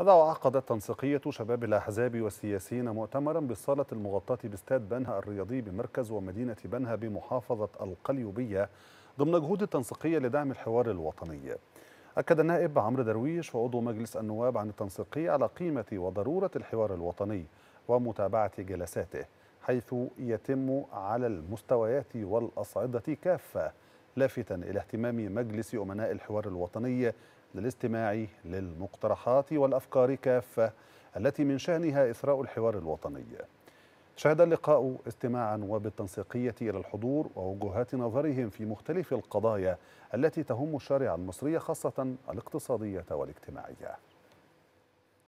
هذا وعقدت تنسيقية شباب الأحزاب والسياسيين مؤتمرا بالصالة المغطاة باستاد بنها الرياضي بمركز ومدينة بنها بمحافظة القليوبية ضمن جهود التنسيقية لدعم الحوار الوطني أكد النائب عمرو درويش وعضو مجلس النواب عن التنسيقية على قيمة وضرورة الحوار الوطني ومتابعة جلساته حيث يتم على المستويات والأصعدة كافة لافتا إلى اهتمام مجلس أمناء الحوار الوطني للاستماع للمقترحات والأفكار كافة التي من شأنها إثراء الحوار الوطني شهد اللقاء استماعا وبالتنسيقية إلى الحضور ووجهات نظرهم في مختلف القضايا التي تهم الشارع المصري خاصة الاقتصادية والاجتماعية